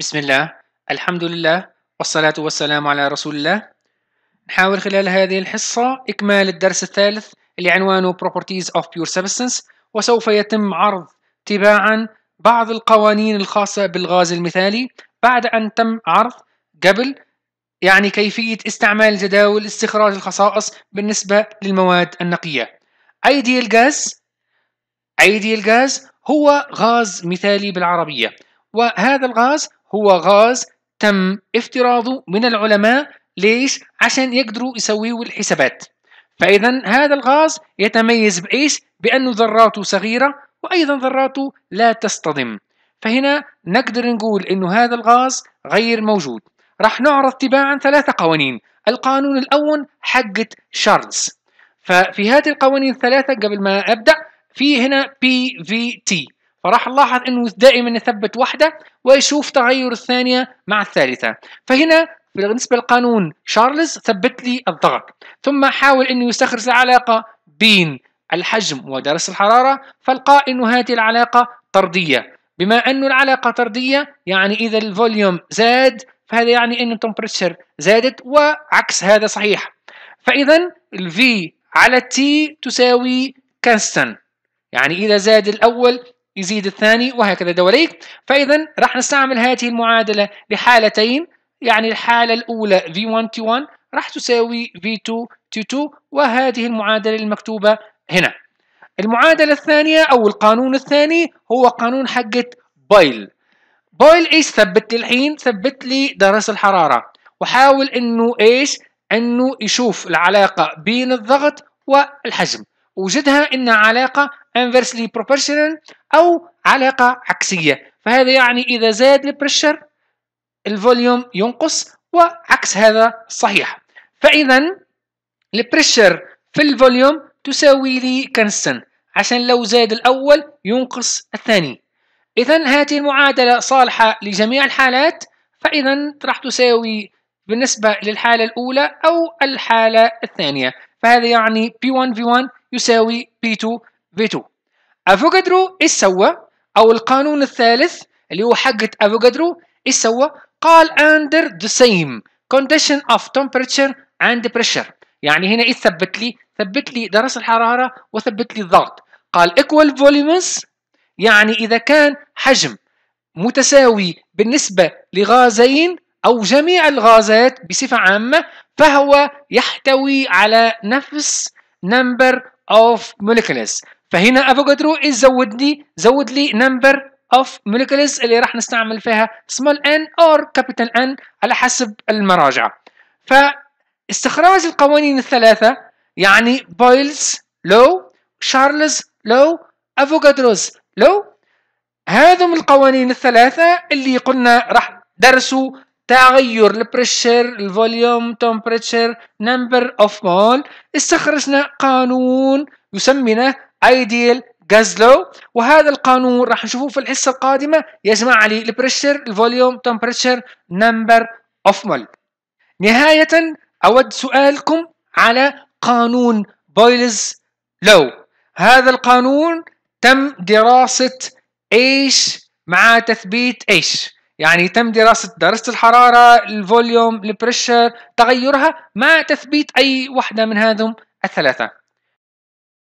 بسم الله الحمد لله والصلاة والسلام على رسول الله نحاول خلال هذه الحصة إكمال الدرس الثالث اللي عنوانه Properties of Pure Substance وسوف يتم عرض تباعا بعض القوانين الخاصة بالغاز المثالي بعد أن تم عرض قبل يعني كيفية استعمال جداول استخراج الخصائص بالنسبة للمواد النقية Ideal Gas Ideal Gas هو غاز مثالي بالعربية وهذا الغاز هو غاز تم افتراضه من العلماء ليش؟ عشان يقدروا يسويوا الحسابات فإذا هذا الغاز يتميز بإيش؟ بأنه ذراته صغيرة وأيضا ذراته لا تصطدم فهنا نقدر نقول أنه هذا الغاز غير موجود راح نعرض تباعا ثلاثة قوانين القانون الأول حقة شارلز ففي هذه القوانين الثلاثة قبل ما أبدأ في هنا بي في تي فراح نلاحظ انه دائما يثبت واحده ويشوف تغير الثانيه مع الثالثه فهنا بالنسبه للقانون شارلز ثبت لي الضغط ثم حاول انه يستخرج العلاقه بين الحجم ودرس الحراره فلقى انه هذه العلاقه طرديه بما انه العلاقه طرديه يعني اذا الفوليوم زاد فهذا يعني انه التمبريتشر زادت وعكس هذا صحيح فاذا الفي على تي تساوي كونستان يعني اذا زاد الاول يزيد الثاني وهكذا دواليك فإذا راح نستعمل هذه المعادلة لحالتين يعني الحالة الأولى V1 T1 راح تساوي V2 T2 وهذه المعادلة المكتوبة هنا المعادلة الثانية أو القانون الثاني هو قانون حقة بايل بايل إيش ثبت لي الحين ثبت لي درس الحرارة وحاول إنه إيش إنه يشوف العلاقة بين الضغط والحجم وجدها إنها علاقة inversely proportional أو علاقة عكسية فهذا يعني إذا زاد البرشر الفوليوم ينقص وعكس هذا صحيح فإذا البرشر في الفوليوم تساوي لي كنسن عشان لو زاد الأول ينقص الثاني إذا هذه المعادلة صالحة لجميع الحالات فإذا راح تساوي بالنسبة للحالة الأولى أو الحالة الثانية فهذا يعني P1V1 يساوي P2 2 افوكادرو ايش سوى او القانون الثالث اللي هو حقة افوكادرو ايش سوى قال under the same condition of temperature and pressure يعني هنا ايش ثبت لي ثبت لي درس الحرارة وثبت لي الضغط قال equal volumes يعني إذا كان حجم متساوي بالنسبة لغازين أو جميع الغازات بصفة عامة فهو يحتوي على نفس number of molecules فهنا افوكادرو ايش زود لي زود لي نمبر اوف موليكولز اللي راح نستعمل فيها سمول ان اور كابيتال ان على حسب المراجع فاستخراج القوانين الثلاثه يعني بويلز لو شارلز لو افوكادروز لو هذم القوانين الثلاثه اللي قلنا راح درسوا تغير البريشر الفوليوم تمبريتشر نمبر اوف مول استخرجنا قانون يسمينه ايديال جاز لو وهذا القانون راح نشوفه في الحصه القادمه يجمع لي البريشر الفوليوم تمبريتشر نمبر اوف مول نهايه اود سؤالكم على قانون بويلز لو هذا القانون تم دراسه ايش مع تثبيت ايش يعني تم دراسة درجة الحرارة الفوليوم البريشر تغيرها مع تثبيت أي واحدة من هذم الثلاثة